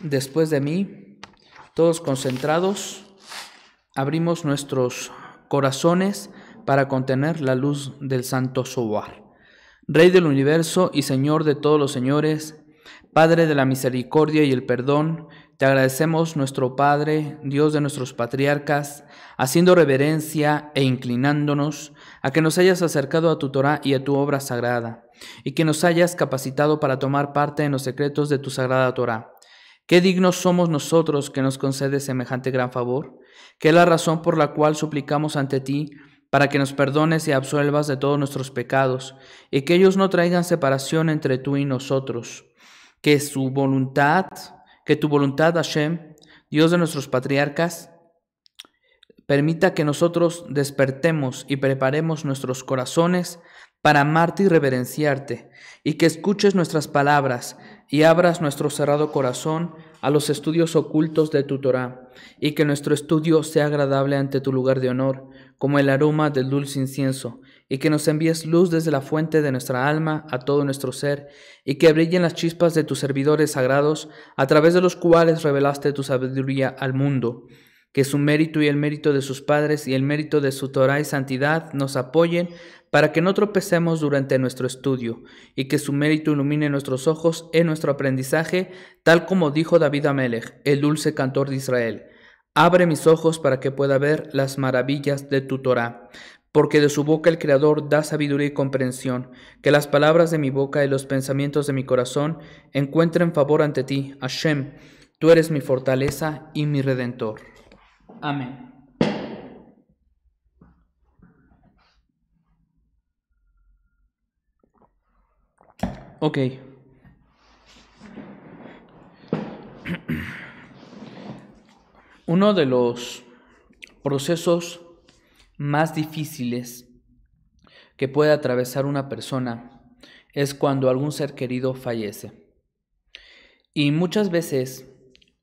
después de mí, todos concentrados, abrimos nuestros corazones para contener la luz del Santo Sobar. Rey del universo y Señor de todos los señores, Padre de la misericordia y el perdón, te agradecemos nuestro Padre, Dios de nuestros patriarcas, haciendo reverencia e inclinándonos a que nos hayas acercado a tu Torah y a tu obra sagrada, y que nos hayas capacitado para tomar parte en los secretos de tu sagrada Torah Qué dignos somos nosotros que nos concedes semejante gran favor, que es la razón por la cual suplicamos ante ti para que nos perdones y absuelvas de todos nuestros pecados, y que ellos no traigan separación entre tú y nosotros. Que su voluntad, que tu voluntad, Hashem, Dios de nuestros patriarcas, permita que nosotros despertemos y preparemos nuestros corazones para amarte y reverenciarte, y que escuches nuestras palabras, y abras nuestro cerrado corazón a los estudios ocultos de tu Torah, y que nuestro estudio sea agradable ante tu lugar de honor, como el aroma del dulce incienso, y que nos envíes luz desde la fuente de nuestra alma a todo nuestro ser, y que brillen las chispas de tus servidores sagrados, a través de los cuales revelaste tu sabiduría al mundo que su mérito y el mérito de sus padres y el mérito de su Torah y santidad nos apoyen para que no tropecemos durante nuestro estudio y que su mérito ilumine nuestros ojos en nuestro aprendizaje, tal como dijo David Amelech, el dulce cantor de Israel. Abre mis ojos para que pueda ver las maravillas de tu Torah, porque de su boca el Creador da sabiduría y comprensión, que las palabras de mi boca y los pensamientos de mi corazón encuentren favor ante ti, Hashem, tú eres mi fortaleza y mi redentor. Amén. Ok. Uno de los procesos más difíciles que puede atravesar una persona es cuando algún ser querido fallece. Y muchas veces,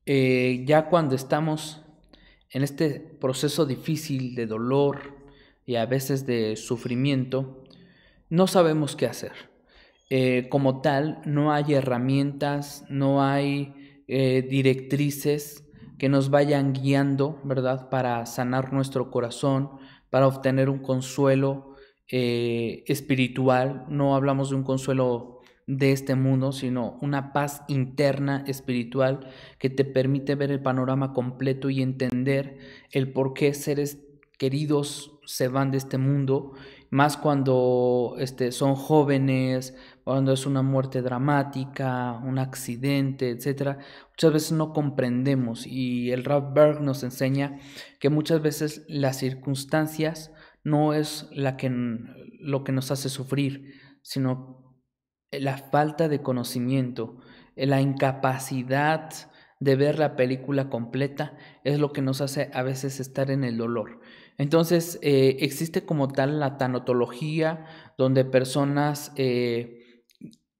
eh, ya cuando estamos en este proceso difícil de dolor y a veces de sufrimiento, no sabemos qué hacer. Eh, como tal, no hay herramientas, no hay eh, directrices que nos vayan guiando, ¿verdad?, para sanar nuestro corazón, para obtener un consuelo eh, espiritual. No hablamos de un consuelo de este mundo, sino una paz interna espiritual que te permite ver el panorama completo y entender el por qué seres queridos se van de este mundo, más cuando este, son jóvenes, cuando es una muerte dramática, un accidente, etc. Muchas veces no comprendemos y el Ralph Berg nos enseña que muchas veces las circunstancias no es la que, lo que nos hace sufrir, sino eh, la falta de conocimiento, eh, la incapacidad de ver la película completa es lo que nos hace a veces estar en el dolor. Entonces, eh, existe como tal la tanatología, donde personas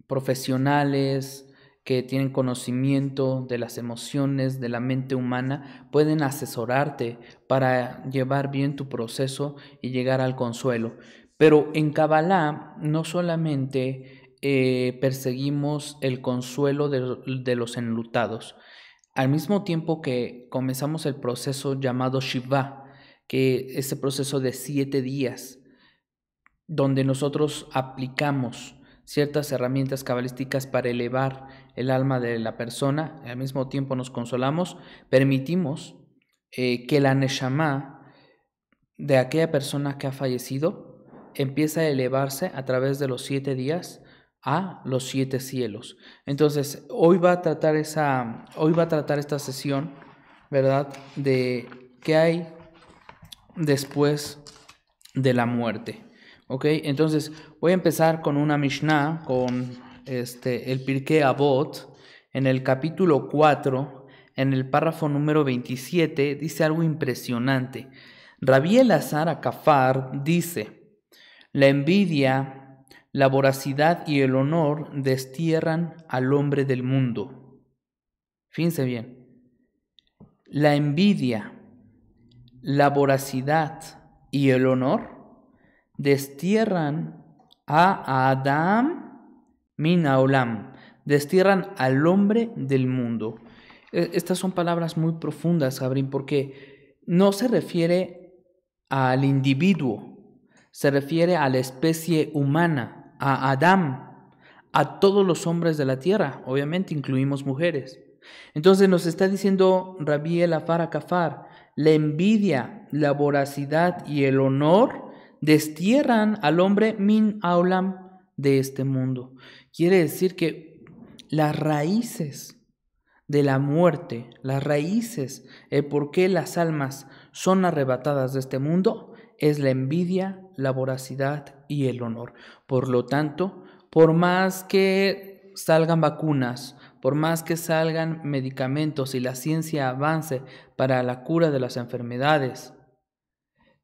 profesionales que tienen conocimiento de las emociones, de la mente humana, pueden asesorarte para llevar bien tu proceso y llegar al consuelo. Pero en Kabbalah no solamente eh, perseguimos el consuelo de, los enlutados, al mismo tiempo que comenzamos el proceso llamado Shiva, que es el proceso de siete días, donde nosotros aplicamos ciertas herramientas cabalísticas para elevar el alma de la persona, al mismo tiempo nos consolamos, permitimos eh, que la Neshama de aquella persona que ha fallecido empieza a elevarse a través de los siete días a los siete cielos. Entonces, hoy va a tratar esa, hoy va a tratar esta sesión, ¿verdad? De qué hay después de la muerte. ¿Ok? Entonces, voy a empezar con una Mishnah, con este, el Pirkei Avot, en el capítulo 4, en el párrafo número 27, dice algo impresionante. Rabí Elazar Akafar dice, la envidia la voracidad y el honor destierran al hombre del mundo. Fíjense bien, la envidia, la voracidad y el honor destierran a Adam min Olam, destierran al hombre del mundo. E, estas son palabras muy profundas, Sabrín, porque no se refiere al individuo, se refiere a la especie humana, a Adán, a todos los hombres de la tierra, obviamente incluimos mujeres. Entonces nos está diciendo Rabí el Afar Kafar, la envidia, la voracidad y el honor destierran al hombre min aulam de este mundo. Quiere decir que las raíces de la muerte, las raíces, de por qué las almas son arrebatadas de este mundo, es la envidia, la voracidad y el honor. Por lo tanto, por más que salgan vacunas, por más que salgan medicamentos y la ciencia avance para la cura de las enfermedades,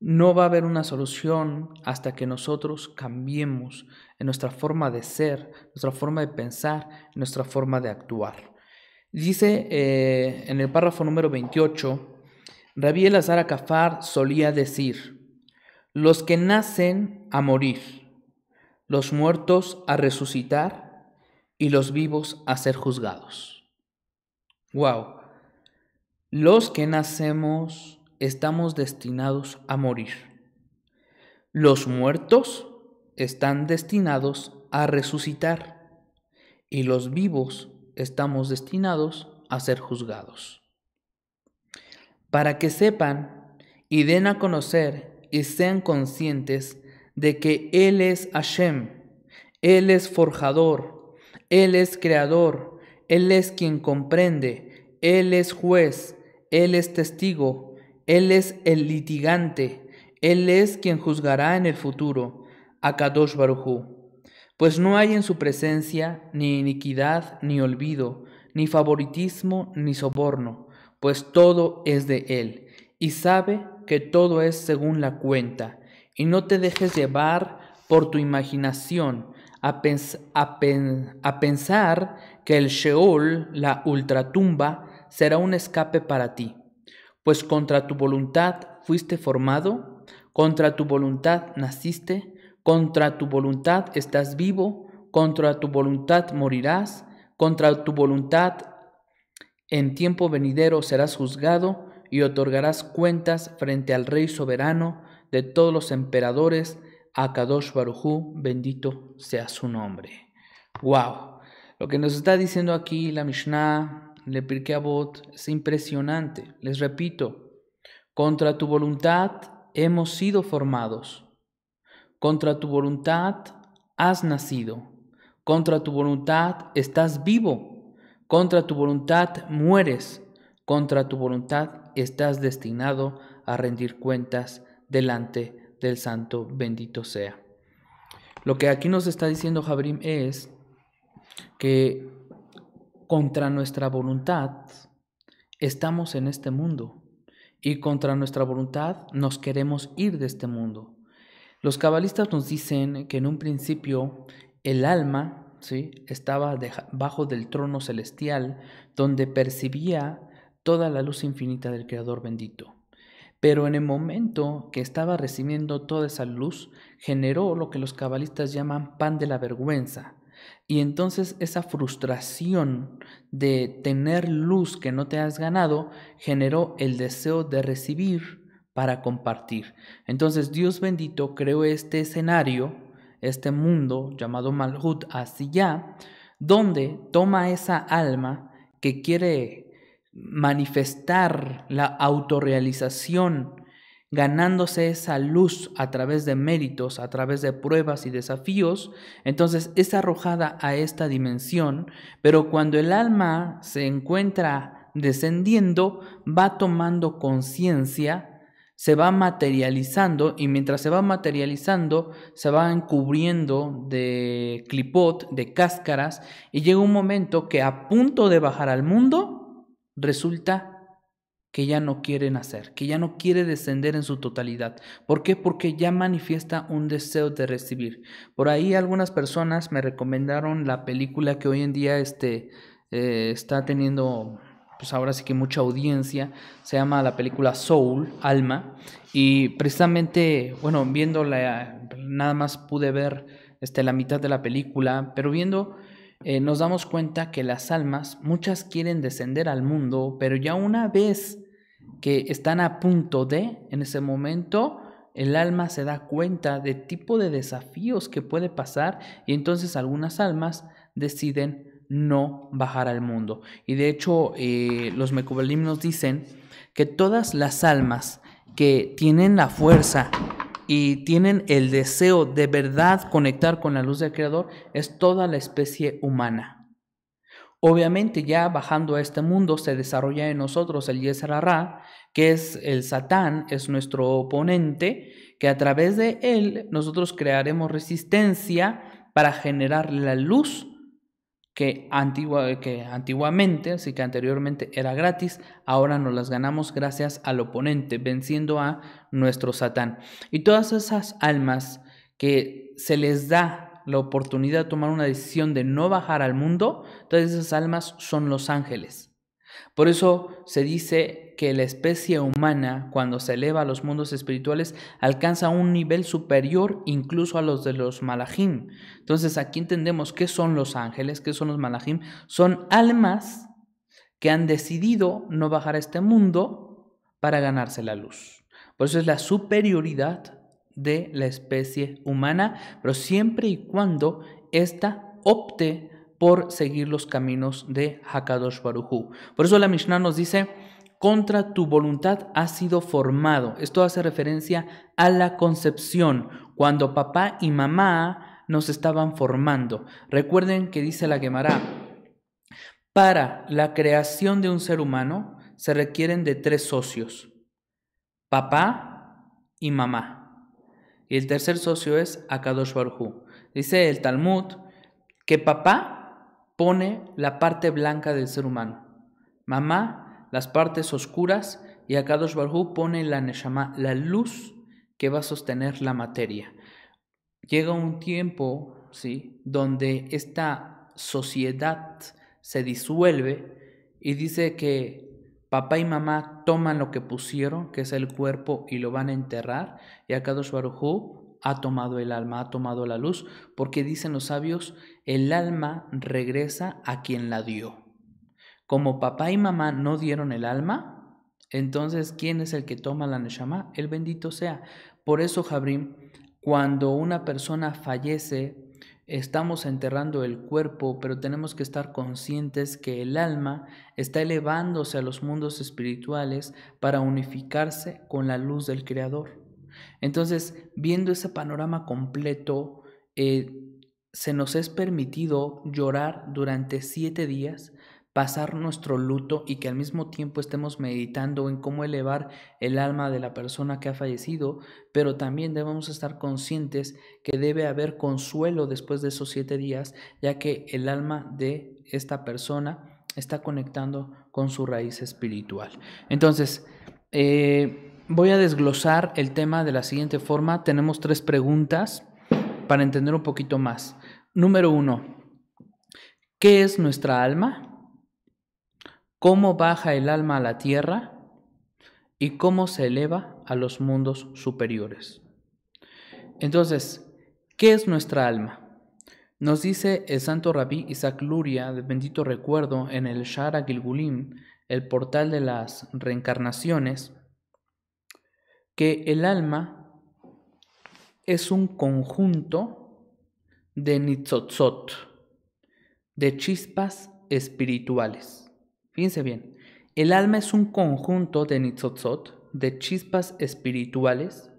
no va a haber una solución hasta que nosotros cambiemos en nuestra forma de ser, nuestra forma de pensar, nuestra forma de actuar. Dice eh, en el párrafo número 28, Rabí Elazar Akafar solía decir, los que nacen a morir, los muertos a resucitar y los vivos a ser juzgados. Wow. Los que nacemos estamos destinados a morir. Los muertos están destinados a resucitar y los vivos estamos destinados a ser juzgados. Para que sepan y den a conocer y sean conscientes de que Él es Hashem, Él es forjador, Él es creador, Él es quien comprende, Él es juez, Él es testigo, Él es el litigante, Él es quien juzgará en el futuro, Kadosh Barujú. Pues no hay en su presencia ni iniquidad, ni olvido, ni favoritismo, ni soborno, pues todo es de Él, y sabe que todo es según la cuenta, y no te dejes llevar por tu imaginación a, a pensar que el Sheol, la ultratumba, será un escape para ti, pues contra tu voluntad fuiste formado, contra tu voluntad naciste, contra tu voluntad estás vivo, contra tu voluntad morirás, contra tu voluntad en tiempo venidero serás juzgado, y otorgarás cuentas frente al Rey soberano de todos los emperadores, a Kadosh Barujú, bendito sea su nombre. ¡Wow! Lo que nos está diciendo aquí la Mishnah, le Pirkei Avot, es impresionante. Les repito, contra tu voluntad hemos sido formados. Contra tu voluntad has nacido. Contra tu voluntad estás vivo. Contra tu voluntad mueres. Contra tu voluntad estás destinado a rendir cuentas delante del Santo bendito sea. Lo que aquí nos está diciendo Jabrim es que contra nuestra voluntad estamos en este mundo y contra nuestra voluntad nos queremos ir de este mundo. Los cabalistas nos dicen que en un principio el alma ¿sí? estaba debajo bajo del trono celestial donde percibía toda la luz infinita del Creador bendito. Pero en el momento que estaba recibiendo toda esa luz, generó lo que los cabalistas llaman pan de la vergüenza. Y entonces esa frustración de tener luz que no te has ganado generó el deseo de recibir para compartir. Entonces Dios bendito creó este escenario, este mundo llamado Malhut así ya, donde toma esa alma que quiere manifestar la autorrealización, ganándose esa luz a través de méritos, a través de pruebas y desafíos, entonces es arrojada a esta dimensión, pero cuando el alma se encuentra descendiendo, va tomando conciencia, se va materializando y mientras se va materializando se va encubriendo de clipot, de cáscaras y llega un momento que a punto de bajar al mundo resulta que ya no quiere nacer, que ya no quiere descender en su totalidad. ¿Por qué? Porque ya manifiesta un deseo de recibir. Por ahí algunas personas me recomendaron la película que hoy en día este, eh, está teniendo pues ahora sí que mucha audiencia, se llama la película Soul, Alma, y precisamente, bueno, viéndola, nada más pude ver este, la mitad de la película, pero viendo eh, nos damos cuenta que las almas, muchas quieren descender al mundo, pero ya una vez que están a punto de, en ese momento, el alma se da cuenta de tipo de desafíos que puede pasar y entonces algunas almas deciden no bajar al mundo. Y de hecho, eh, los Mecubalim dicen que todas las almas que tienen la fuerza y tienen el deseo de verdad conectar con la luz del Creador es toda la especie humana. Obviamente ya bajando a este mundo se desarrolla en nosotros el Yeser que es el Satán, es nuestro oponente, que a través de él nosotros crearemos resistencia para generar la luz que, que antiguamente, así que anteriormente era gratis, ahora nos las ganamos gracias al oponente, venciendo a nuestro Satán. Y todas esas almas que se les da la oportunidad de tomar una decisión de no bajar al mundo, todas esas almas son los ángeles. Por eso se dice que la especie humana, cuando se eleva a los mundos espirituales, alcanza un nivel superior incluso a los de los malajim. Entonces aquí entendemos qué son los ángeles, qué son los malajim. Son almas que han decidido no bajar a este mundo para ganarse la luz. Por eso es la superioridad de la especie humana, pero siempre y cuando ésta opte por seguir los caminos de Hakadosh Barujú Por eso la Mishnah nos dice contra tu voluntad ha sido formado. Esto hace referencia a la concepción, cuando papá y mamá nos estaban formando. Recuerden que dice la Gemara, para la creación de un ser humano se requieren de tres socios, papá y mamá. Y el tercer socio es Akadosh Dice el Talmud que papá pone la parte blanca del ser humano, mamá las partes oscuras y Akadosh Barhu pone la Neshama, la luz que va a sostener la materia. Llega un tiempo, ¿sí? Donde esta sociedad se disuelve y dice que papá y mamá toman lo que pusieron, que es el cuerpo, y lo van a enterrar. Y Akadosh Baruj ha tomado el alma, ha tomado la luz, porque dicen los sabios, el alma regresa a quien la dio. Como papá y mamá no dieron el alma, entonces ¿quién es el que toma la Neshama? El bendito sea. Por eso, Jabrim, cuando una persona fallece, estamos enterrando el cuerpo, pero tenemos que estar conscientes que el alma está elevándose a los mundos espirituales para unificarse con la luz del Creador. Entonces, viendo ese panorama completo, eh, se nos es permitido llorar durante siete días pasar nuestro luto y que al mismo tiempo estemos meditando en cómo elevar el alma de la persona que ha fallecido, pero también debemos estar conscientes que debe haber consuelo después de esos siete días, ya que el alma de esta persona está conectando con su raíz espiritual. Entonces, eh, voy a desglosar el tema de la siguiente forma. Tenemos tres preguntas para entender un poquito más. Número uno, ¿qué es nuestra alma? cómo baja el alma a la tierra y cómo se eleva a los mundos superiores. Entonces, ¿qué es nuestra alma? Nos dice el santo rabí Isaac Luria, de bendito recuerdo, en el Shara Gilgulim, el portal de las reencarnaciones, que el alma es un conjunto de nitzotzot, de chispas espirituales. Fíjense bien, el alma es un conjunto de nitzotzot, de chispas espirituales,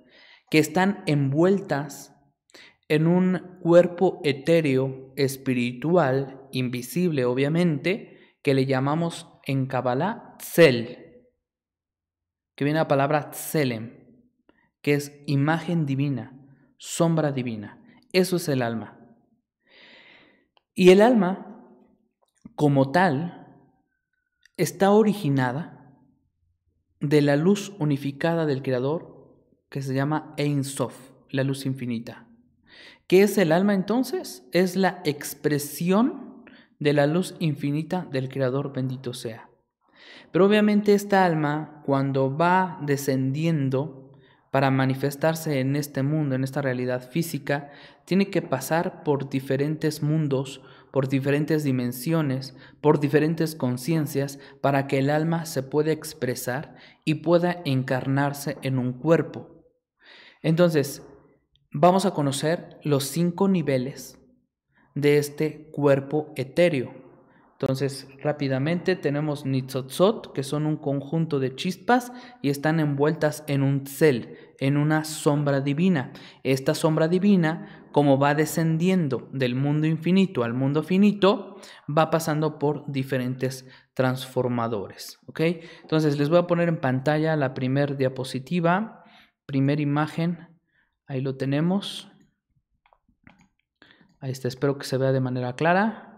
que están envueltas en un cuerpo etéreo, espiritual, invisible obviamente, que le llamamos en Kabbalah Tzel, que viene la palabra Tzelem, que es imagen divina, sombra divina. Eso es el alma. Y el alma, como tal, está originada de la luz unificada del Creador que se llama Ein la luz infinita. ¿Qué es el alma entonces? Es la expresión de la luz infinita del Creador bendito sea. Pero obviamente esta alma, cuando va descendiendo para manifestarse en este mundo, en esta realidad física, tiene que pasar por diferentes mundos por diferentes dimensiones, por diferentes conciencias, para que el alma se pueda expresar y pueda encarnarse en un cuerpo. Entonces, vamos a conocer los cinco niveles de este cuerpo etéreo. Entonces, rápidamente tenemos nitzotzot, que son un conjunto de chispas y están envueltas en un cel, en una sombra divina. Esta sombra divina como va descendiendo del mundo infinito al mundo finito, va pasando por diferentes transformadores. ¿ok? Entonces les voy a poner en pantalla la primera diapositiva, primera imagen, ahí lo tenemos. Ahí está, espero que se vea de manera clara.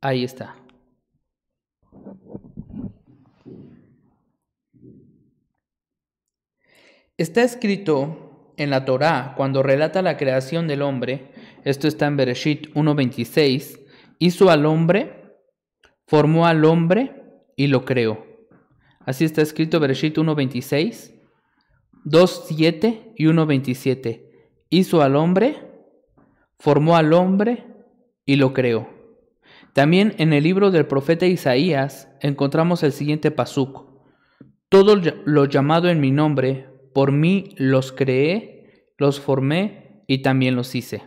Ahí está. Está escrito en la Torá cuando relata la creación del hombre, esto está en Bereshit 1:26, hizo al hombre, formó al hombre y lo creó. Así está escrito Bereshit 1:26, 2:7 y 1:27. Hizo al hombre, formó al hombre y lo creó. También en el libro del profeta Isaías encontramos el siguiente pasuco. Todo lo llamado en mi nombre, por mí los creé, los formé y también los hice.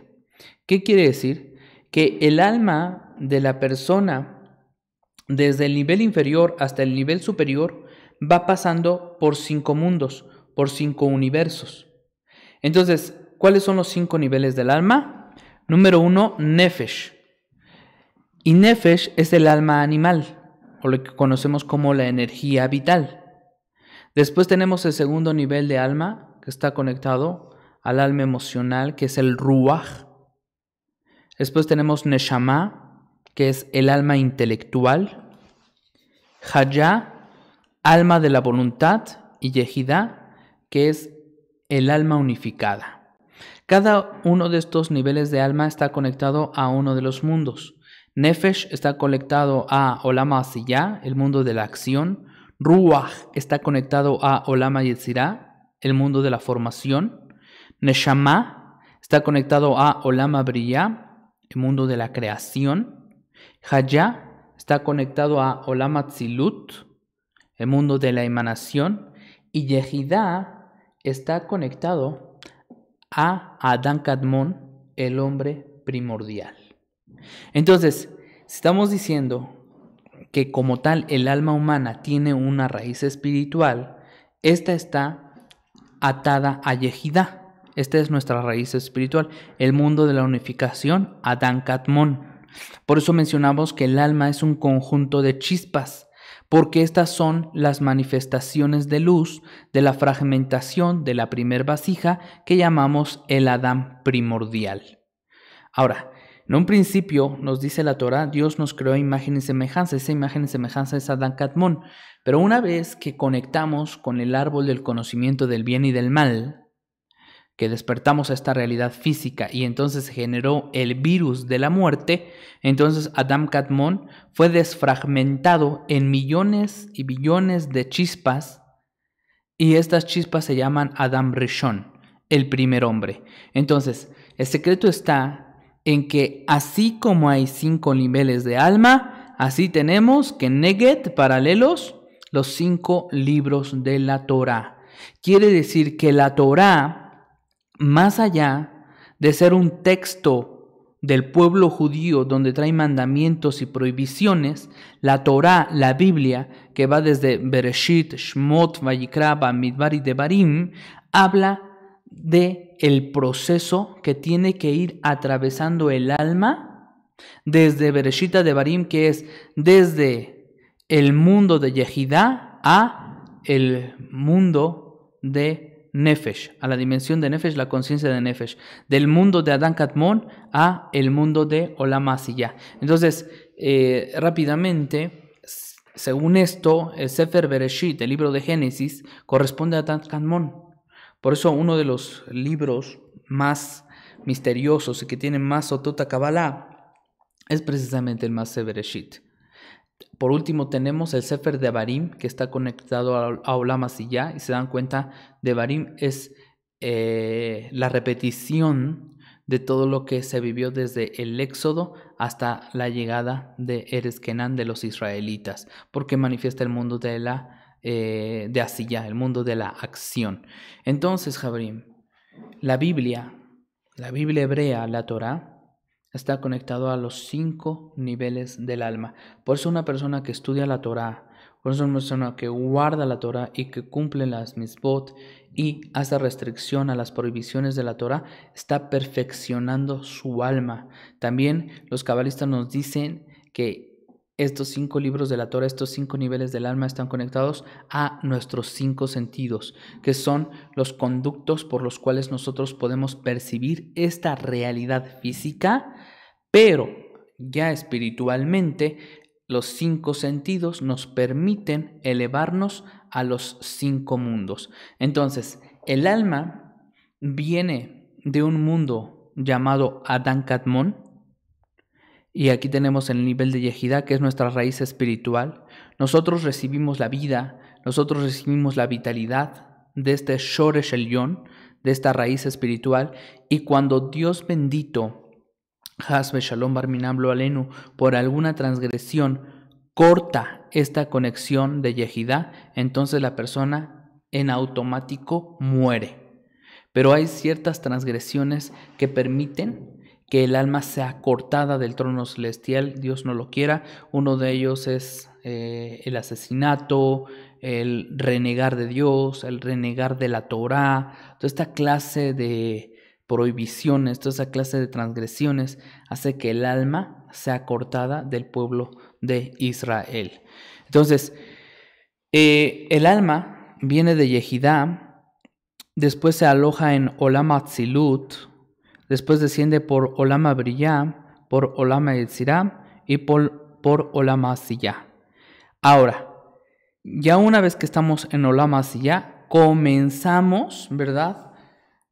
¿Qué quiere decir? Que el alma de la persona, desde el nivel inferior hasta el nivel superior, va pasando por cinco mundos, por cinco universos. Entonces, ¿cuáles son los cinco niveles del alma? Número uno, Nefesh. Y Nefesh es el alma animal, o lo que conocemos como la energía vital. Después tenemos el segundo nivel de alma, que está conectado al alma emocional, que es el Ruach. Después tenemos Neshama, que es el alma intelectual. Haya, alma de la voluntad. Y Yehida, que es el alma unificada. Cada uno de estos niveles de alma está conectado a uno de los mundos. Nefesh está conectado a Olama Asiyah, el mundo de la acción. Ruach está conectado a Olama Yetzirah, el mundo de la formación. Neshama está conectado a Olama Briyah, el mundo de la creación. Hayah está conectado a Olama Tzilut, el mundo de la emanación. Y Yehidah está conectado a Adán Kadmon, el hombre primordial. Entonces, estamos diciendo que como tal el alma humana tiene una raíz espiritual, esta está atada a Yehidá. Esta es nuestra raíz espiritual, el mundo de la unificación, Adán Katmon. Por eso mencionamos que el alma es un conjunto de chispas, porque estas son las manifestaciones de luz de la fragmentación de la primer vasija que llamamos el Adán primordial. Ahora, en un principio, nos dice la Torah, Dios nos creó imagen y semejanza. Esa imagen y semejanza es Adam Catmón. Pero una vez que conectamos con el árbol del conocimiento del bien y del mal, que despertamos a esta realidad física y entonces generó el virus de la muerte, entonces Adam catmón fue desfragmentado en millones y billones de chispas y estas chispas se llaman Adam Rishon, el primer hombre. Entonces, el secreto está en que así como hay cinco niveles de alma, así tenemos que Neget paralelos los cinco libros de la Torah. Quiere decir que la Torah, más allá de ser un texto del pueblo judío donde trae mandamientos y prohibiciones, la Torah, la Biblia, que va desde Bereshit, Shmot, Vayikra, Bamidbar y Devarim, habla de el proceso que tiene que ir atravesando el alma desde Bereshita de Barim, que es desde el mundo de Yehidá a el mundo de Nefesh, a la dimensión de Nefesh, la conciencia de Nefesh, del mundo de Adán Katmon a el mundo de Olam Entonces, eh, rápidamente, según esto, el Sefer Bereshit, el libro de Génesis, corresponde a Adán Katmon. Por eso uno de los libros más misteriosos y que tiene más sotota Kabbalah es precisamente el más Bereshit. Por último tenemos el Sefer de Barim que está conectado a Olam ya y se dan cuenta de Barim es eh, la repetición de todo lo que se vivió desde el Éxodo hasta la llegada de Eres de los israelitas, porque manifiesta el mundo de la eh, de así ya el mundo de la acción. Entonces, Jabrim, la Biblia, la Biblia hebrea, la Torah, está conectado a los cinco niveles del alma. Por eso una persona que estudia la Torah, por eso una persona que guarda la Torah y que cumple las misbot y hace restricción a las prohibiciones de la Torah, está perfeccionando su alma. También los cabalistas nos dicen que estos cinco libros de la Torah, estos cinco niveles del alma están conectados a nuestros cinco sentidos, que son los conductos por los cuales nosotros podemos percibir esta realidad física, pero ya espiritualmente los cinco sentidos nos permiten elevarnos a los cinco mundos. Entonces, el alma viene de un mundo llamado Adán Kadmon, y aquí tenemos el nivel de Yehidá, que es nuestra raíz espiritual. Nosotros recibimos la vida, nosotros recibimos la vitalidad de este Shoresh yon, de esta raíz espiritual. Y cuando Dios bendito, Hasbe Shalom barminamlo Alenu, por alguna transgresión, corta esta conexión de Yehidá, entonces la persona en automático muere. Pero hay ciertas transgresiones que permiten que el alma sea cortada del trono celestial, Dios no lo quiera. Uno de ellos es eh, el asesinato, el renegar de Dios, el renegar de la Torá, toda esta clase de prohibiciones, toda esa clase de transgresiones hace que el alma sea cortada del pueblo de Israel. Entonces, eh, el alma viene de Yehidá, después se aloja en Olamatzilut. Después desciende por Olama Brillá, por Olama Yetzirá y por, Olama Siyá. Ahora, ya una vez que estamos en Olama Siyá, comenzamos, ¿verdad?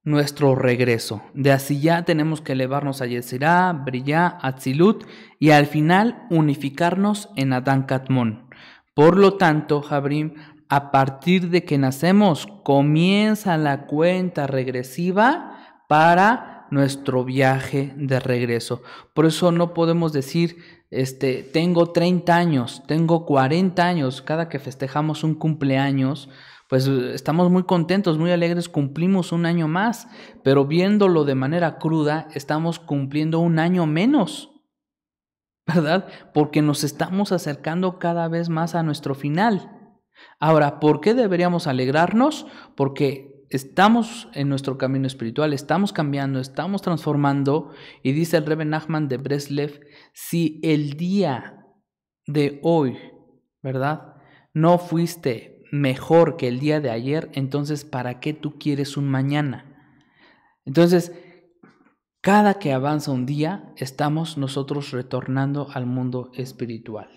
Nuestro regreso. De Asiyá tenemos que elevarnos a Yetzirá, Brillá, Atzilut y al final unificarnos en Adán Katmon. Por lo tanto, Jabrim, a partir de que nacemos, comienza la cuenta regresiva para nuestro viaje de regreso. Por eso no podemos decir, este, tengo 30 años, tengo 40 años, cada que festejamos un cumpleaños, pues estamos muy contentos, muy alegres, cumplimos un año más, pero viéndolo de manera cruda, estamos cumpliendo un año menos, ¿verdad? Porque nos estamos acercando cada vez más a nuestro final. Ahora, ¿por qué deberíamos alegrarnos? Porque estamos en nuestro camino espiritual, estamos cambiando, estamos transformando. Y dice el Reben Nachman de Breslev, si el día de hoy, ¿verdad? No fuiste mejor que el día de ayer, entonces ¿para qué tú quieres un mañana? Entonces, cada que avanza un día, estamos nosotros retornando al mundo espiritual.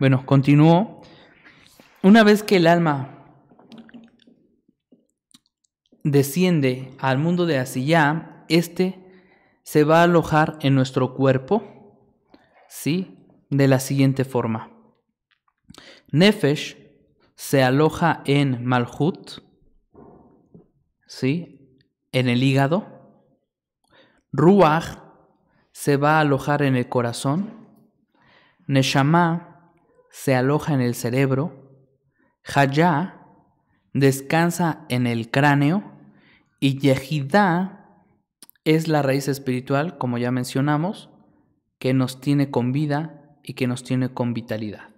Bueno, continuó. Una vez que el alma desciende al mundo de Asiyá, este se va a alojar en nuestro cuerpo, ¿sí? De la siguiente forma. Nefesh se aloja en Malhut, ¿sí? En el hígado. Ruach se va a alojar en el corazón. Neshama se aloja en el cerebro, haya descansa en el cráneo y Yehidah es la raíz espiritual, como ya mencionamos, que nos tiene con vida y que nos tiene con vitalidad.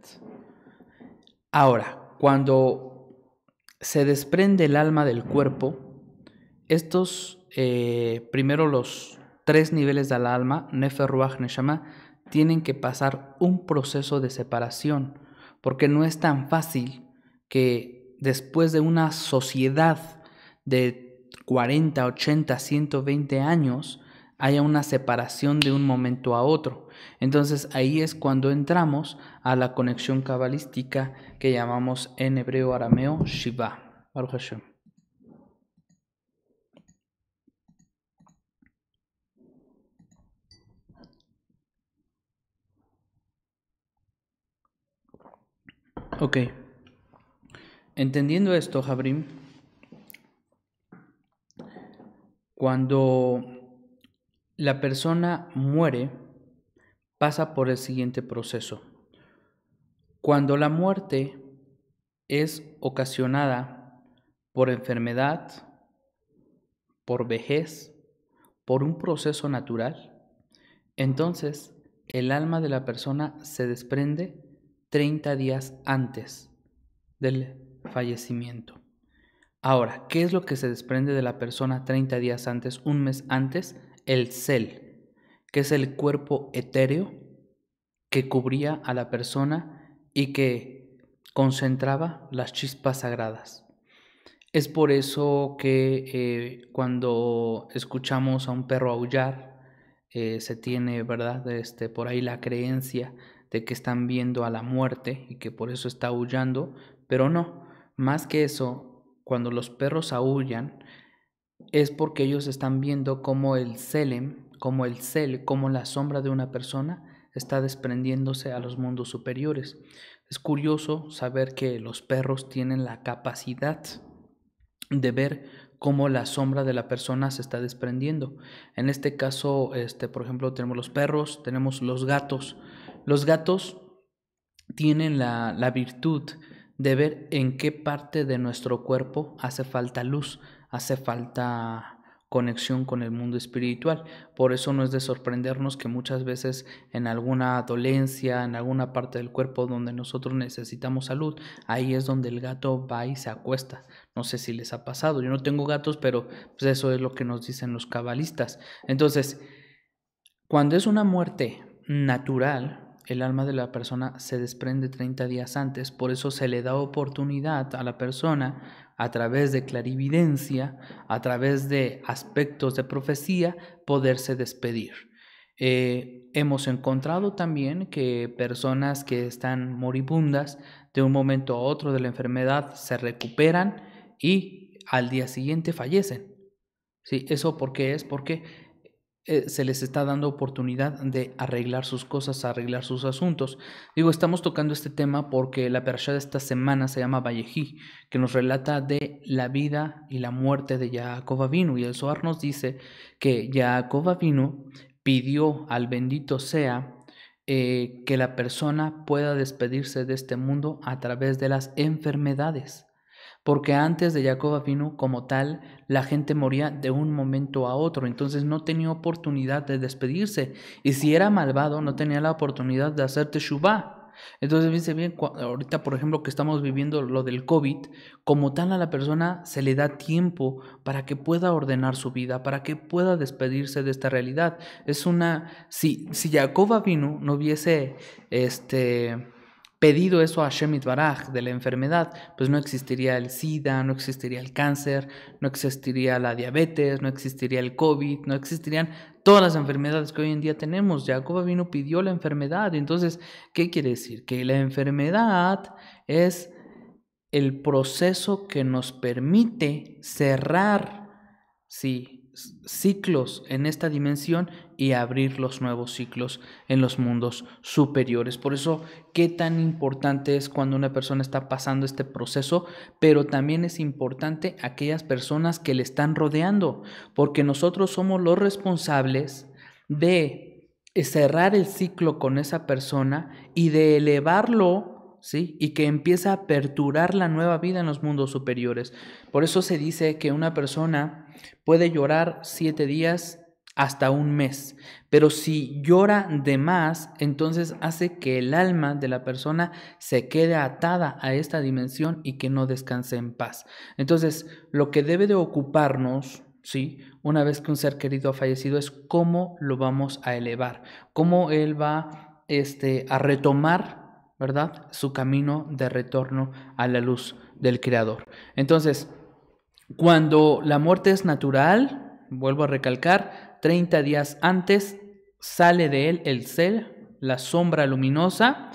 Ahora, cuando se desprende el alma del cuerpo, estos, eh, primero los tres niveles del alma, Nefer, Ruach, Neshama, tienen que pasar un proceso de separación, porque no es tan fácil que después de una sociedad de 40, 80, 120 años haya una separación de un momento a otro. Entonces ahí es cuando entramos a la conexión cabalística que llamamos en hebreo arameo Shiva. Ok. Entendiendo esto, Jabrim, cuando la persona muere, pasa por el siguiente proceso. Cuando la muerte es ocasionada por enfermedad, por vejez, por un proceso natural, entonces el alma de la persona se desprende 30 días antes del fallecimiento. Ahora, ¿qué es lo que se desprende de la persona 30 días antes, un mes antes? El cel, que es el cuerpo etéreo que cubría a la persona y que concentraba las chispas sagradas. Es por eso que eh, cuando escuchamos a un perro aullar, eh, se tiene, ¿verdad? Este, por ahí la creencia de que están viendo a la muerte y que por eso está aullando, pero no, más que eso, cuando los perros aullan, es porque ellos están viendo cómo el Selem, como el Sel, como la sombra de una persona, está desprendiéndose a los mundos superiores. Es curioso saber que los perros tienen la capacidad de ver cómo la sombra de la persona se está desprendiendo. En este caso, este, por ejemplo, tenemos los perros, tenemos los gatos. Los gatos tienen la, virtud de ver en qué parte de nuestro cuerpo hace falta luz, hace falta conexión con el mundo espiritual. Por eso no es de sorprendernos que muchas veces en alguna dolencia, en alguna parte del cuerpo donde nosotros necesitamos salud, ahí es donde el gato va y se acuesta. No sé si les ha pasado, yo no tengo gatos, pero pues, eso es lo que nos dicen los cabalistas. Entonces, cuando es una muerte natural, el alma de la persona se desprende 30 días antes, por eso se le da oportunidad a la persona a través de clarividencia, a través de aspectos de profecía, poderse despedir. Eh, hemos encontrado también que personas que están moribundas de un momento a otro de la enfermedad se recuperan y al día siguiente fallecen. ¿Sí? ¿Eso por qué es? Porque eh, se les está dando oportunidad de arreglar sus cosas, arreglar sus asuntos. Digo, estamos tocando este tema porque la percha de esta semana se llama Vallejí, que nos relata de la vida y la muerte de Jacob Avinu. Y el Zohar nos dice que Jacob Avinu pidió al bendito sea eh, que la persona pueda despedirse de este mundo a través de las enfermedades porque antes de Jacob vino como tal, la gente moría de un momento a otro, entonces no tenía oportunidad de despedirse, y si era malvado, no tenía la oportunidad de hacer teshuvah. Entonces, dice bien, ahorita, por ejemplo, que estamos viviendo lo del COVID, como tal a la persona se le da tiempo para que pueda ordenar su vida, para que pueda despedirse de esta realidad. Es una, si, si Jacob vino, no hubiese, este, pedido eso a Shemit Baraj de la enfermedad, pues no existiría el SIDA, no existiría el cáncer, no existiría la diabetes, no existiría el COVID, no existirían todas las enfermedades que hoy en día tenemos. Jacob vino pidió la enfermedad. Entonces, ¿qué quiere decir? Que la enfermedad es el proceso que nos permite cerrar ciclos en esta dimensión y abrir los nuevos ciclos en los mundos superiores. Por eso, qué tan importante es cuando una persona está pasando este proceso, pero también es importante aquellas personas que le están rodeando, porque nosotros somos los responsables de cerrar el ciclo con esa persona y de elevarlo ¿Sí? Y que empieza a aperturar la nueva vida en los mundos superiores. Por eso se dice que una persona puede llorar siete días hasta un mes. Pero si llora de más, entonces hace que el alma de la persona se quede atada a esta dimensión y que no descanse en paz. Entonces, lo que debe de ocuparnos, ¿sí? Una vez que un ser querido ha fallecido es cómo lo vamos a elevar, cómo él va este, a retomar, ¿verdad? Su camino de retorno a la luz del Creador. Entonces, cuando la muerte es natural, vuelvo a recalcar, 30 días antes sale de él el cel, la sombra luminosa,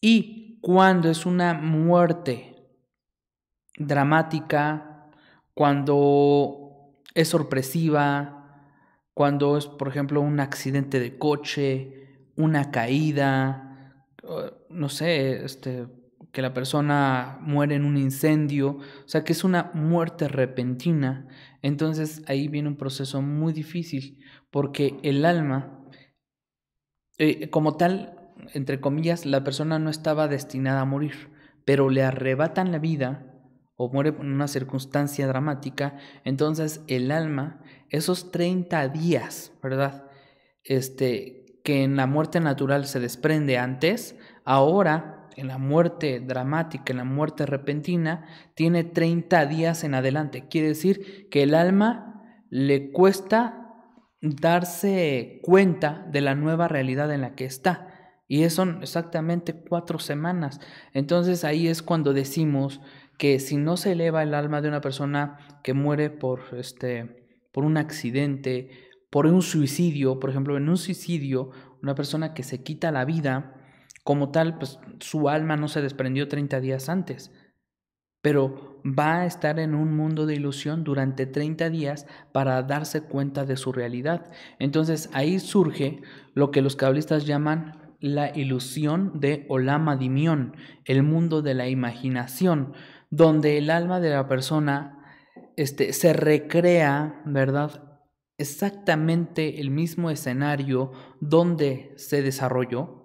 y cuando es una muerte dramática, cuando es sorpresiva, cuando es, por ejemplo, un accidente de coche, una caída, no sé, este, que la persona muere en un incendio, o sea que es una muerte repentina, entonces ahí viene un proceso muy difícil, porque el alma, eh, como tal, entre comillas, la persona no estaba destinada a morir, pero le arrebatan la vida o muere en una circunstancia dramática, entonces el alma, esos 30 días, ¿verdad? Este, que en la muerte natural se desprende antes, ahora en la muerte dramática, en la muerte repentina, tiene 30 días en adelante. Quiere decir que el alma le cuesta darse cuenta de la nueva realidad en la que está. Y son exactamente cuatro semanas. Entonces ahí es cuando decimos que si no se eleva el alma de una persona que muere por, este, por un accidente, por un suicidio, por ejemplo, en un suicidio, una persona que se quita la vida, como tal, pues su alma no se desprendió 30 días antes, pero va a estar en un mundo de ilusión durante 30 días para darse cuenta de su realidad. Entonces ahí surge lo que los cablistas llaman la ilusión de Olama Dimión, el mundo de la imaginación, donde el alma de la persona este, se recrea, ¿verdad? Exactamente el mismo escenario donde se desarrolló,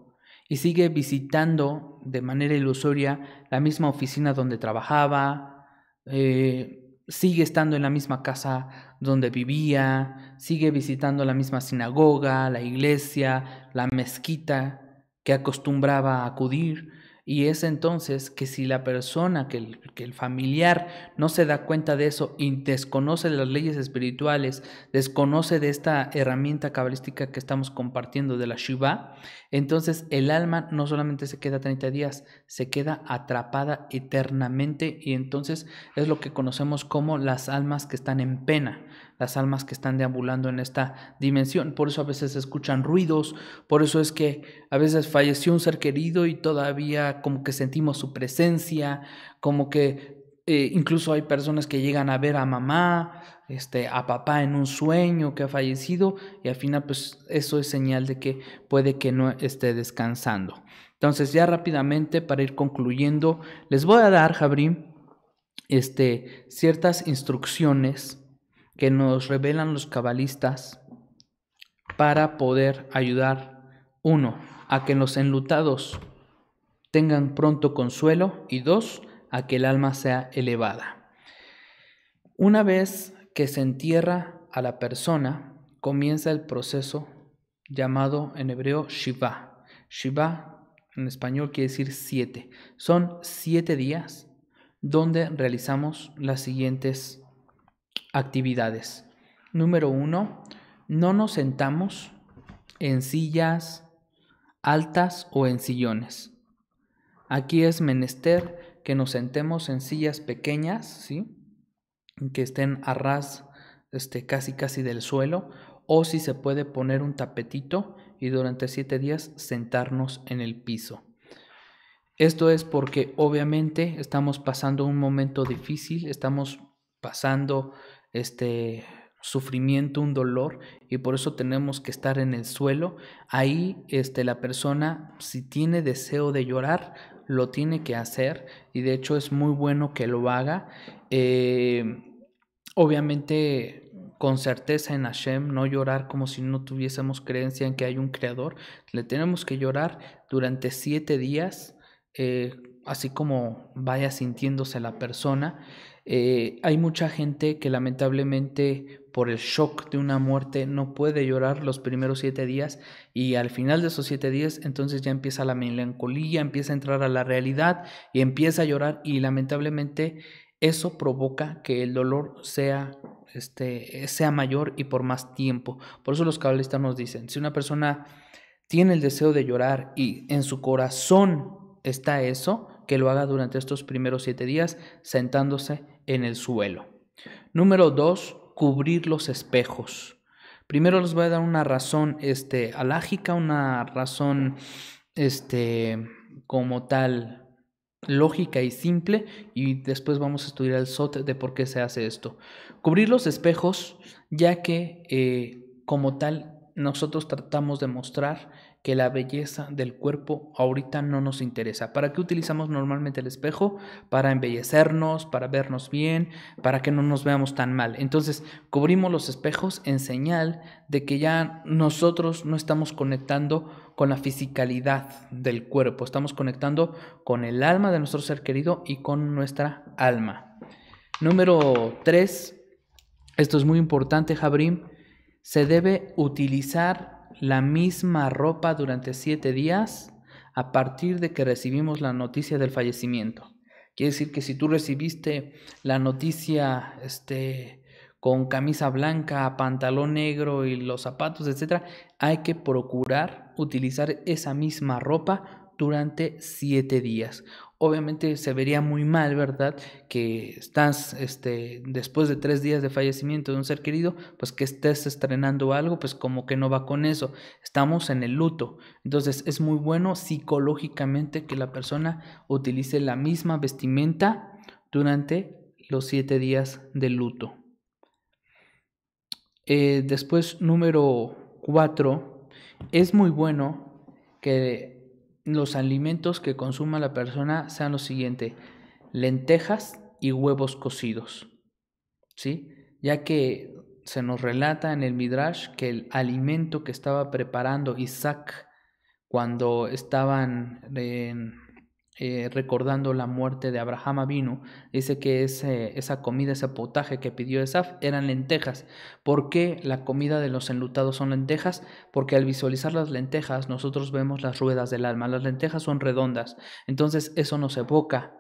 y sigue visitando de manera ilusoria la misma oficina donde trabajaba, eh, sigue estando en la misma casa donde vivía, sigue visitando la misma sinagoga, la iglesia, la mezquita que acostumbraba a acudir, y es entonces que si la persona, que el, familiar no se da cuenta de eso y desconoce las leyes espirituales, desconoce de esta herramienta cabalística que estamos compartiendo de la Shiva, entonces el alma no solamente se queda 30 días, se queda atrapada eternamente y entonces es lo que conocemos como las almas que están en pena las almas que están deambulando en esta dimensión. Por eso a veces se escuchan ruidos, por eso es que a veces falleció un ser querido y todavía como que sentimos su presencia, como que eh, incluso hay personas que llegan a ver a mamá, este, a papá en un sueño que ha fallecido y al final pues eso es señal de que puede que no esté descansando. Entonces ya rápidamente para ir concluyendo, les voy a dar, Jabrín, este, ciertas instrucciones que nos revelan los cabalistas para poder ayudar, uno, a que los enlutados tengan pronto consuelo y dos, a que el alma sea elevada. Una vez que se entierra a la persona, comienza el proceso llamado en hebreo Shiva. Shiva en español quiere decir siete. Son siete días donde realizamos las siguientes actividades. Número uno, no nos sentamos en sillas altas o en sillones. Aquí es menester que nos sentemos en sillas pequeñas, ¿sí? que estén a ras este, casi casi del suelo, o si se puede poner un tapetito y durante siete días sentarnos en el piso. Esto es porque obviamente estamos pasando un momento difícil, estamos pasando este sufrimiento, un dolor, y por eso tenemos que estar en el suelo. Ahí este, la persona, si tiene deseo de llorar, lo tiene que hacer, y de hecho es muy bueno que lo haga. Eh, obviamente con certeza en Hashem, no llorar como si no tuviésemos creencia en que hay un creador. Le tenemos que llorar durante siete días, eh, así como vaya sintiéndose la persona. Eh, hay mucha gente que lamentablemente por el shock de una muerte no puede llorar los primeros siete días y al final de esos siete días entonces ya empieza la melancolía, empieza a entrar a la realidad y empieza a llorar y lamentablemente eso provoca que el dolor sea este, sea mayor y por más tiempo. Por eso los cabalistas nos dicen, si una persona tiene el deseo de llorar y en su corazón está eso, que lo haga durante estos primeros siete días sentándose en el suelo. Número dos, cubrir los espejos. Primero les voy a dar una razón este, alágica, una razón este, como tal lógica y simple y después vamos a estudiar el SOT de por qué se hace esto. Cubrir los espejos ya que eh, como tal nosotros tratamos de mostrar que la belleza del cuerpo ahorita no nos interesa. ¿Para qué utilizamos normalmente el espejo? Para embellecernos, para vernos bien, para que no nos veamos tan mal. Entonces, cubrimos los espejos en señal de que ya nosotros no estamos conectando con la fisicalidad del cuerpo, estamos conectando con el alma de nuestro ser querido y con nuestra alma. Número 3, esto es muy importante, Jabrim, se debe utilizar la misma ropa durante siete días a partir de que recibimos la noticia del fallecimiento. Quiere decir que si tú recibiste la noticia este, con camisa blanca, pantalón negro y los zapatos, etc., hay que procurar utilizar esa misma ropa durante siete días obviamente se vería muy mal, ¿verdad? Que estás, este, después de tres días de fallecimiento de un ser querido, pues que estés estrenando algo, pues como que no va con eso. Estamos en el luto. Entonces es muy bueno psicológicamente que la persona utilice la misma vestimenta durante los siete días de luto. Eh, después, número cuatro, es muy bueno que los alimentos que consuma la persona sean los siguientes, lentejas y huevos cocidos, ¿sí? Ya que se nos relata en el Midrash que el alimento que estaba preparando Isaac cuando estaban en eh, recordando la muerte de Abraham Avinu, dice que esa comida, ese potaje que pidió Esaf eran lentejas. ¿Por qué la comida de los enlutados son lentejas? Porque al visualizar las lentejas nosotros vemos las ruedas del alma. Las lentejas son redondas. Entonces eso nos evoca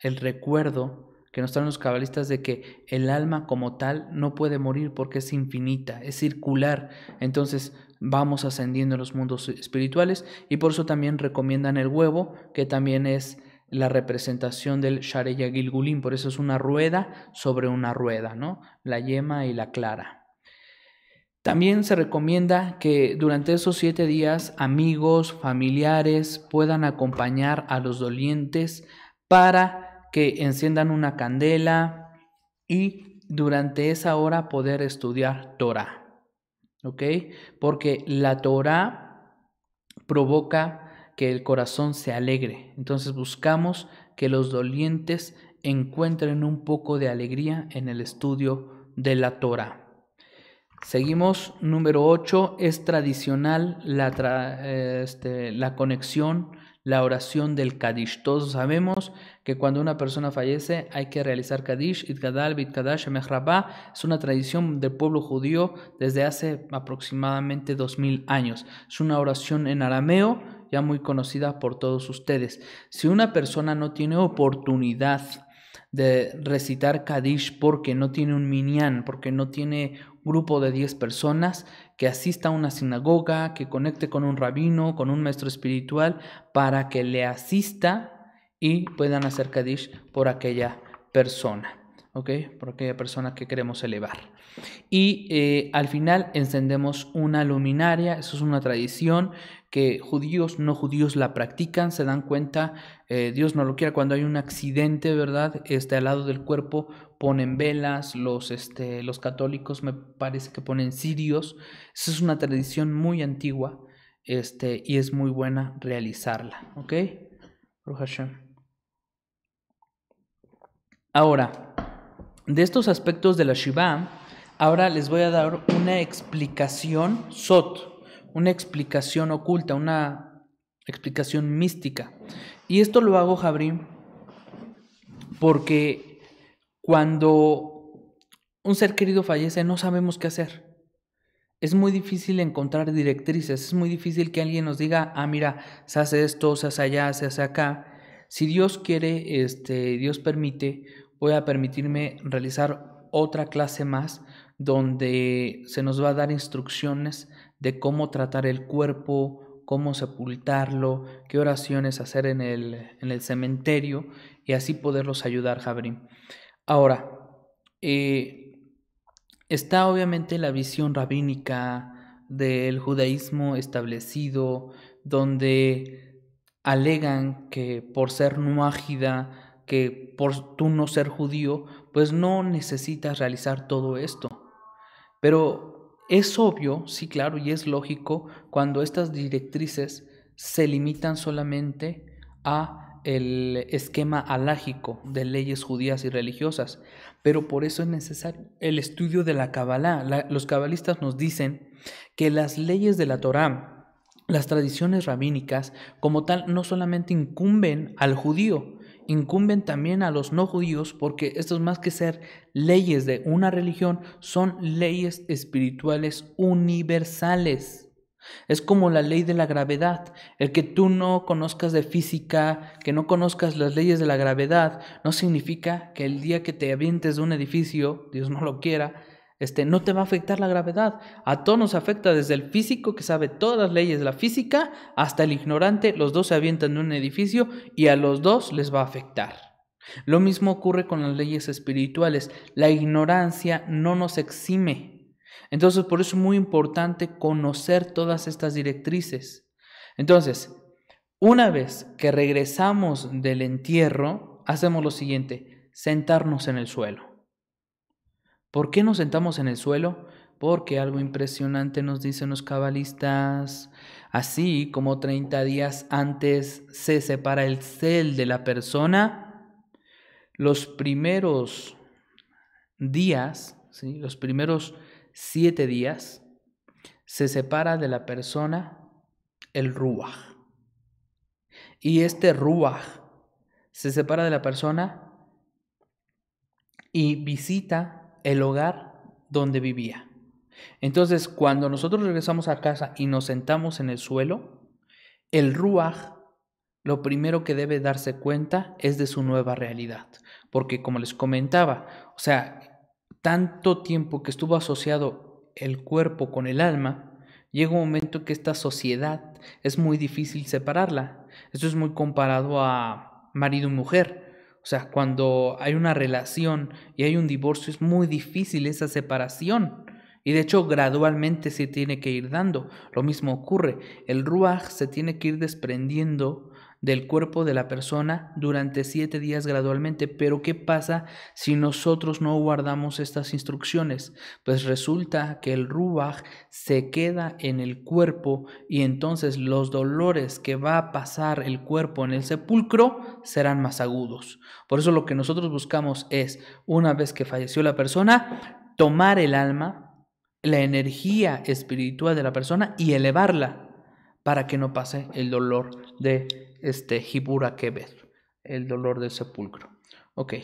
el recuerdo que nos traen los cabalistas de que el alma como tal no puede morir porque es infinita, es circular. Entonces vamos ascendiendo en los mundos espirituales y por eso también recomiendan el huevo, que también es la representación del Shareya Gilgulim, por eso es una rueda sobre una rueda, ¿no? La yema y la clara. También se recomienda que durante esos siete días amigos, familiares puedan acompañar a los dolientes para que enciendan una candela y durante esa hora poder estudiar Torah. Porque la Torah provoca que el corazón se alegre. Entonces buscamos que los dolientes encuentren un poco de alegría en el estudio de la Torah. Seguimos, número 8, es tradicional la, eh, este, la conexión la oración del Kadish. Todos sabemos que cuando una persona fallece hay que realizar Kadish, Itgadal, Bitkadash, Es una tradición del pueblo judío desde hace aproximadamente 2000 años. Es una oración en arameo ya muy conocida por todos ustedes. Si una persona no tiene oportunidad de recitar Kadish porque no tiene un minyan, porque no tiene grupo de 10 personas que asista a una sinagoga, que conecte con un rabino, con un maestro espiritual, para que le asista y puedan hacer Kadish por aquella persona. ¿ok? Por aquella persona que queremos elevar. Y eh, al final encendemos una luminaria, eso es una tradición que judíos, no judíos la practican, se dan cuenta, eh, Dios no lo quiera, cuando hay un accidente, ¿verdad? Este, al lado del cuerpo ponen velas, los, este, los católicos me parece que ponen sirios esa es una tradición muy antigua este, y es muy buena realizarla, ¿ok? Ahora, de estos aspectos de la Shiva, ahora les voy a dar una explicación sot una explicación oculta, una explicación mística. Y esto lo hago, Javrín, porque cuando un ser querido fallece no sabemos qué hacer. Es muy difícil encontrar directrices, es muy difícil que alguien nos diga, ah, mira, se hace esto, se hace allá, se hace acá. Si Dios quiere, este, Dios permite, voy a permitirme realizar otra clase más donde se nos va a dar instrucciones de cómo tratar el cuerpo, cómo sepultarlo, qué oraciones hacer en el, cementerio y así poderlos ayudar, Jabrín. Ahora, eh, está obviamente la visión rabínica del judaísmo establecido, donde alegan que por ser nuágida, que por tú no ser judío, pues no necesitas realizar todo esto. Pero es obvio, sí, claro, y es lógico cuando estas directrices se limitan solamente a el esquema alágico de leyes judías y religiosas, pero por eso es necesario el estudio de la Kabbalah. los cabalistas nos dicen que las leyes de la Torá, las tradiciones rabínicas como tal no solamente incumben al judío, incumben también a los no judíos porque estos más que ser leyes de una religión son leyes espirituales universales. Es como la ley de la gravedad. El que tú no conozcas de física, que no conozcas las leyes de la gravedad, no significa que el día que te avientes de un edificio, Dios no lo quiera, este, no te va a afectar la gravedad. A todos nos afecta desde el físico que sabe todas las leyes de la física hasta el ignorante. Los dos se avientan de un edificio y a los dos les va a afectar. Lo mismo ocurre con las leyes espirituales. La ignorancia no nos exime. Entonces, por eso es muy importante conocer todas estas directrices. Entonces, una vez que regresamos del entierro, hacemos lo siguiente, sentarnos en el suelo. ¿Por qué nos sentamos en el suelo? Porque algo impresionante nos dicen los cabalistas. Así como 30 días antes se separa el cel de la persona, los primeros días, los primeros siete días, se separa de la persona el ruaj. Y este ruaj se separa de la persona y visita el hogar donde vivía. Entonces, cuando nosotros regresamos a casa y nos sentamos en el suelo, el ruaj lo primero que debe darse cuenta es de su nueva realidad, porque como les comentaba, o sea, tanto tiempo que estuvo asociado el cuerpo con el alma, llega un momento que esta sociedad es muy difícil separarla. Esto es muy comparado a marido y mujer. O sea, cuando hay una relación y hay un divorcio, es muy difícil esa separación. Y de hecho, gradualmente se tiene que ir dando. Lo mismo ocurre. El ruaj se tiene que ir desprendiendo del cuerpo de la persona durante siete días gradualmente. Pero ¿qué pasa si nosotros no guardamos estas instrucciones? Pues resulta que el Rubaj se queda en el cuerpo y entonces los dolores que va a pasar el cuerpo en el sepulcro serán más agudos. Por eso lo que nosotros buscamos es, una vez que falleció la persona, tomar el alma, la energía espiritual de la persona y elevarla para que no pase el dolor de este Hibura Keber, el dolor del sepulcro. Ok,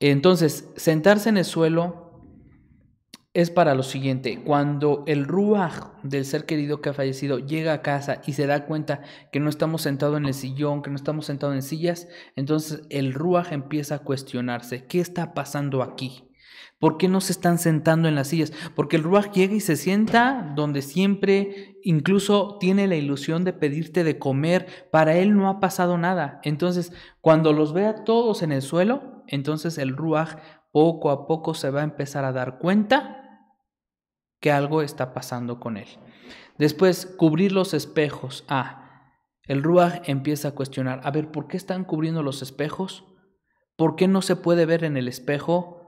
entonces, sentarse en el suelo es para lo siguiente, cuando el ruaj del ser querido que ha fallecido llega a casa y se da cuenta que no estamos sentados en el sillón, que no estamos sentados en sillas, entonces el ruaj empieza a cuestionarse, ¿qué está pasando aquí? ¿Por qué no se están sentando en las sillas? Porque el Ruach llega y se sienta donde siempre, incluso tiene la ilusión de pedirte de comer. Para él no ha pasado nada. Entonces, cuando los vea todos en el suelo, entonces el Ruach poco a poco se va a empezar a dar cuenta que algo está pasando con él. Después, cubrir los espejos. Ah, el Ruach empieza a cuestionar, a ver, ¿por qué están cubriendo los espejos? ¿Por qué no se puede ver en el espejo?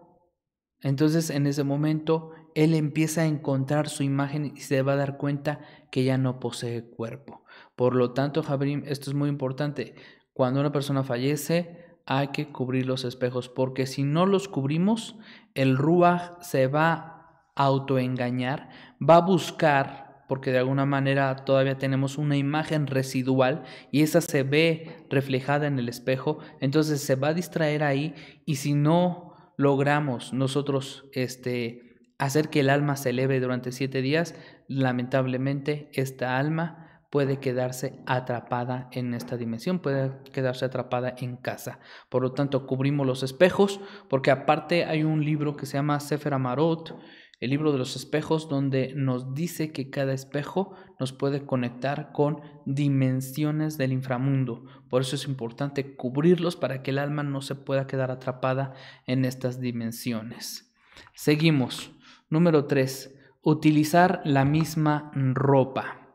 Entonces en ese momento él empieza a encontrar su imagen y se va a dar cuenta que ya no posee cuerpo. Por lo tanto, Jabrim, esto es muy importante. Cuando una persona fallece, hay que cubrir los espejos, porque si no los cubrimos, el Ruach se va a autoengañar, va a buscar, porque de alguna manera todavía tenemos una imagen residual y esa se ve reflejada en el espejo, entonces se va a distraer ahí y si no logramos nosotros este, hacer que el alma se eleve durante siete días, lamentablemente esta alma puede quedarse atrapada en esta dimensión, puede quedarse atrapada en casa. Por lo tanto, cubrimos los espejos, porque aparte hay un libro que se llama Sefer Amarot, el libro de los espejos, donde nos dice que cada espejo nos puede conectar con dimensiones del inframundo. Por eso es importante cubrirlos para que el alma no se pueda quedar atrapada en estas dimensiones. Seguimos. Número 3. Utilizar la misma ropa.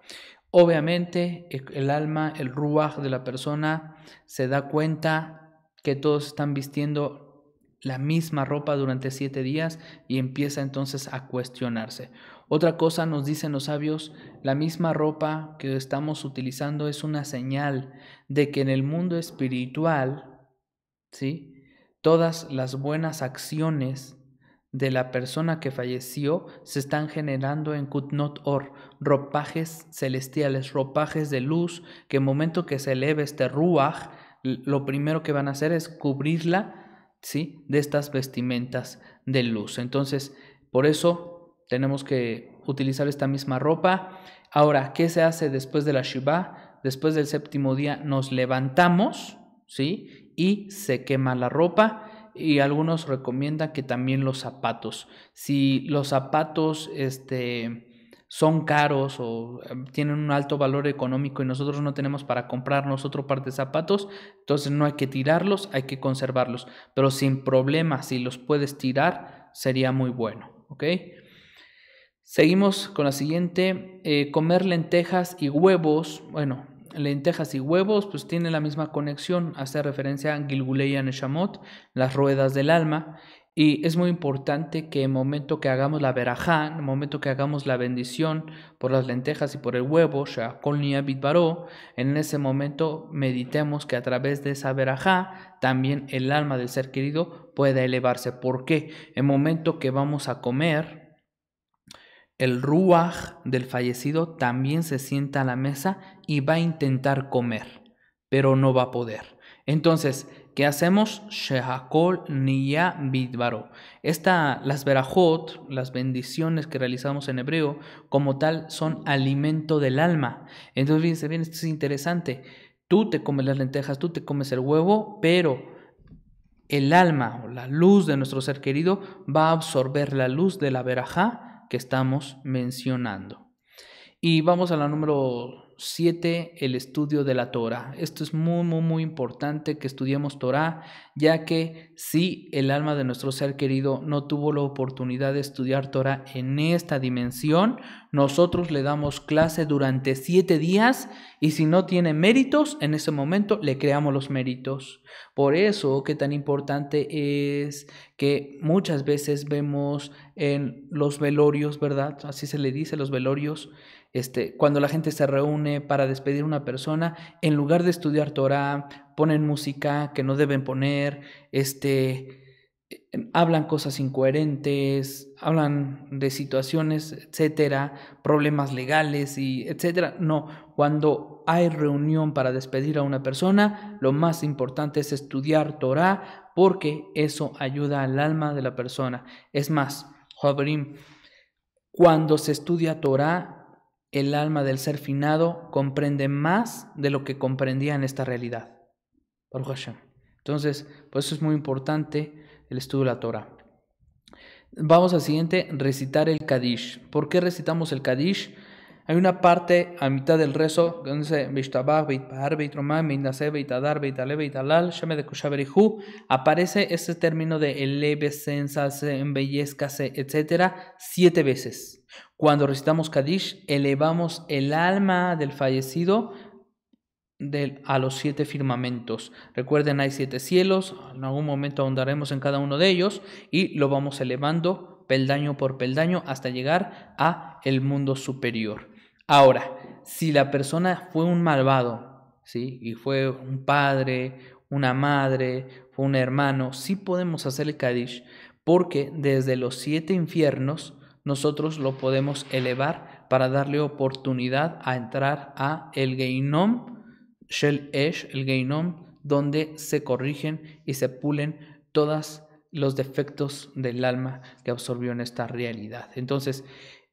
Obviamente e-, el alma, el ruaj de la persona se da cuenta que todos están vistiendo la misma ropa durante siete días y empieza entonces a cuestionarse. Otra cosa nos dicen los sabios, la misma ropa que estamos utilizando es una señal de que en el mundo espiritual, ¿sí? Todas las buenas acciones de la persona que falleció se están generando en Kutnot Or, ropajes celestiales, ropajes de luz, que en el momento que se eleve este Ruach, lo primero que van a hacer es cubrirla de estas vestimentas de luz. Entonces, por eso tenemos que utilizar esta misma ropa. Ahora, ¿qué se hace después de la Shiva? Después del séptimo día nos levantamos, ¿sí? Y se quema la ropa y algunos recomiendan que también los zapatos. Si los zapatos, este, son caros o eh, tienen un alto valor económico y nosotros no tenemos para comprarnos otro par de zapatos, entonces no hay que tirarlos, hay que conservarlos. Pero sin problema, si los puedes tirar, sería muy bueno. ¿Ok? Seguimos con la siguiente. Eh, comer lentejas y huevos. Bueno, lentejas y huevos, pues tiene la misma conexión, hace referencia a Gilgulei Neshamot, las ruedas del alma, y es muy importante que en el momento que hagamos la verajá, en el momento que hagamos la bendición por las lentejas y por el huevo, en ese momento meditemos que a través de esa verajá también el alma del ser querido pueda elevarse. ¿Por qué? En el momento que vamos a comer, el ruaj del fallecido también se sienta a la mesa y va a intentar comer, pero no va a poder. Entonces, ¿Qué hacemos? Shehakol niya bidvaro. Esta, las verajot, las bendiciones que realizamos en hebreo, como tal, son alimento del alma. Entonces, fíjense bien, esto es interesante. Tú te comes las lentejas, tú te comes el huevo, pero el alma o la luz de nuestro ser querido va a absorber la luz de la verajá que estamos mencionando. Y vamos a la número 7, el estudio de la Torah. Esto es muy, muy, muy importante que estudiemos Torah, ya que si el alma de nuestro ser querido no tuvo la oportunidad de estudiar Torah en esta dimensión, nosotros le damos clase durante siete días y si no tiene méritos, en ese momento le creamos los méritos. Por eso qué tan importante es que muchas veces vemos en los velorios, ¿verdad? Así se le dice los velorios este, cuando la gente se reúne para despedir a una persona, en lugar de estudiar Torah, ponen música que no deben poner, este, hablan cosas incoherentes, hablan de situaciones, etcétera, problemas legales y etcétera. No, cuando hay reunión para despedir a una persona, lo más importante es estudiar Torah porque eso ayuda al alma de la persona. Es más, cuando se estudia Torah, el alma del ser finado comprende más de lo que comprendía en esta realidad. Entonces, por pues eso es muy importante el estudio de la Torah. Vamos al siguiente, recitar el Kadish. ¿Por qué recitamos el Kadish? Hay una parte a mitad del rezo donde dice de Aparece este término de eleve, ensalce, embellezcase, etcétera, siete veces. Cuando recitamos Kadish, elevamos el alma del fallecido a los siete firmamentos. Recuerden, hay siete cielos, en algún momento ahondaremos en cada uno de ellos y lo vamos elevando peldaño por peldaño hasta llegar a el mundo superior. Ahora, si la persona fue un malvado, ¿sí? Y fue un padre, una madre, fue un hermano, sí podemos hacer el Kadish, porque desde los siete infiernos nosotros lo podemos elevar para darle oportunidad a entrar a el Geinom, Shel Esh, el Geinom, donde se corrigen y se pulen todos los defectos del alma que absorbió en esta realidad. Entonces,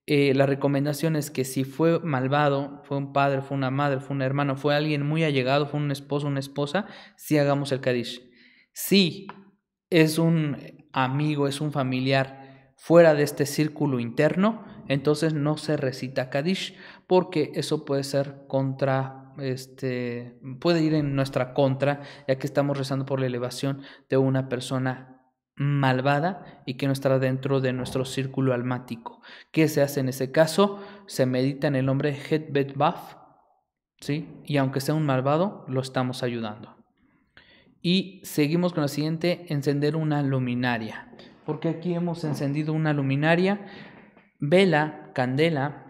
eh, la recomendación es que si fue malvado, fue un padre, fue una madre, fue un hermano, fue alguien muy allegado, fue un esposo, una esposa, sí hagamos el Kadish. Si es un amigo, es un familiar fuera de este círculo interno, entonces no se recita Kadish, porque eso puede ser contra este, puede ir en nuestra contra, ya que estamos rezando por la elevación de una persona malvada y que no estará dentro de nuestro círculo almático. ¿Qué se hace en ese caso? Se medita en el nombre Hetbet Baf, ¿sí? Y aunque sea un malvado, lo estamos ayudando. Y seguimos con la siguiente, encender una luminaria. Porque aquí hemos encendido una luminaria, vela, candela,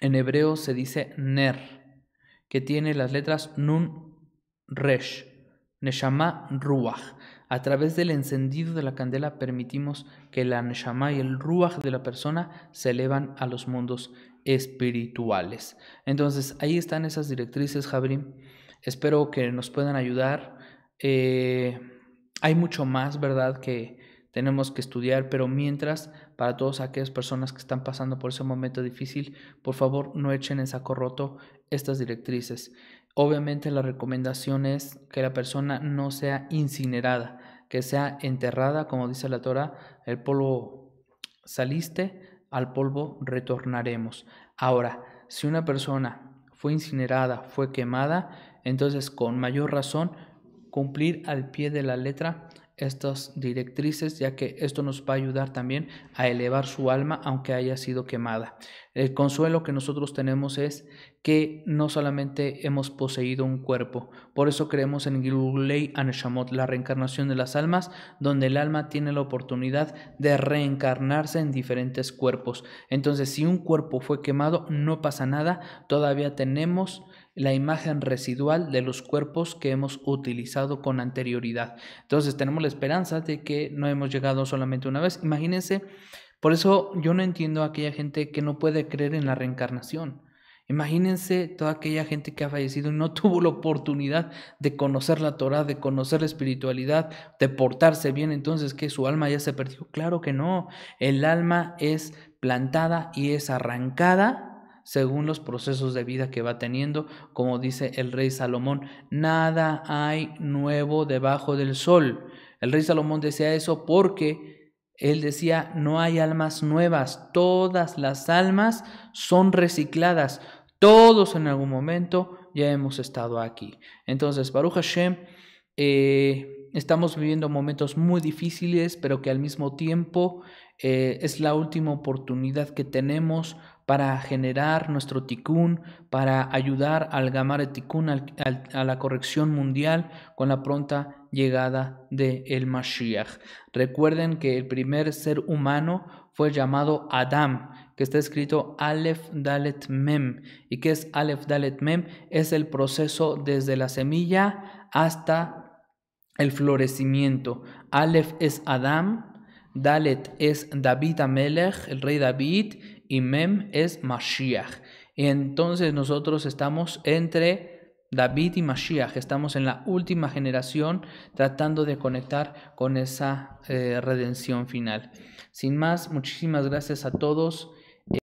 en hebreo se dice ner, que tiene las letras nun resh, neshama ruach. A través del encendido de la candela permitimos que la Neshama y el Ruach de la persona se elevan a los mundos espirituales. Entonces, ahí están esas directrices, Jabrim. Espero que nos puedan ayudar. Eh, hay mucho más, ¿verdad?, que tenemos que estudiar, pero mientras, para todas aquellas personas que están pasando por ese momento difícil, por favor, no echen en saco roto estas directrices. Obviamente la recomendación es que la persona no sea incinerada, que sea enterrada, como dice la Torah, el polvo saliste, al polvo retornaremos. Ahora, si una persona fue incinerada, fue quemada, entonces con mayor razón cumplir al pie de la letra estas directrices, ya que esto nos va a ayudar también a elevar su alma aunque haya sido quemada. El consuelo que nosotros tenemos es que no solamente hemos poseído un cuerpo, por eso creemos en Gilulei Aneshamot, la reencarnación de las almas, donde el alma tiene la oportunidad de reencarnarse en diferentes cuerpos. Entonces, si un cuerpo fue quemado, no pasa nada, todavía tenemos la imagen residual de los cuerpos que hemos utilizado con anterioridad. Entonces tenemos la esperanza de que no hemos llegado solamente una vez. Imagínense, por eso yo no entiendo a aquella gente que no puede creer en la reencarnación. Imagínense toda aquella gente que ha fallecido y no tuvo la oportunidad de conocer la Torah, de conocer la espiritualidad, de portarse bien, entonces que su alma ya se perdió. Claro que no, el alma es plantada y es arrancada según los procesos de vida que va teniendo, como dice el rey Salomón, nada hay nuevo debajo del sol. El rey Salomón decía eso porque él decía, no hay almas nuevas, todas las almas son recicladas, todos en algún momento ya hemos estado aquí. Entonces, Baruch Hashem, eh, estamos viviendo momentos muy difíciles, pero que al mismo tiempo eh, es la última oportunidad que tenemos para generar nuestro tikkun, para ayudar al gamar tikkun, a la corrección mundial con la pronta llegada de el Mashiach. Recuerden que el primer ser humano fue llamado Adam que está escrito Aleph Dalet Mem. ¿Y qué es Aleph Dalet Mem? Es el proceso desde la semilla hasta el florecimiento. Aleph es Adam, Dalet es David Amelech, el rey David, y Mem es Mashiach. Y entonces nosotros estamos entre David y Mashiach. Estamos en la última generación tratando de conectar con esa eh, redención final. Sin más, muchísimas gracias a todos.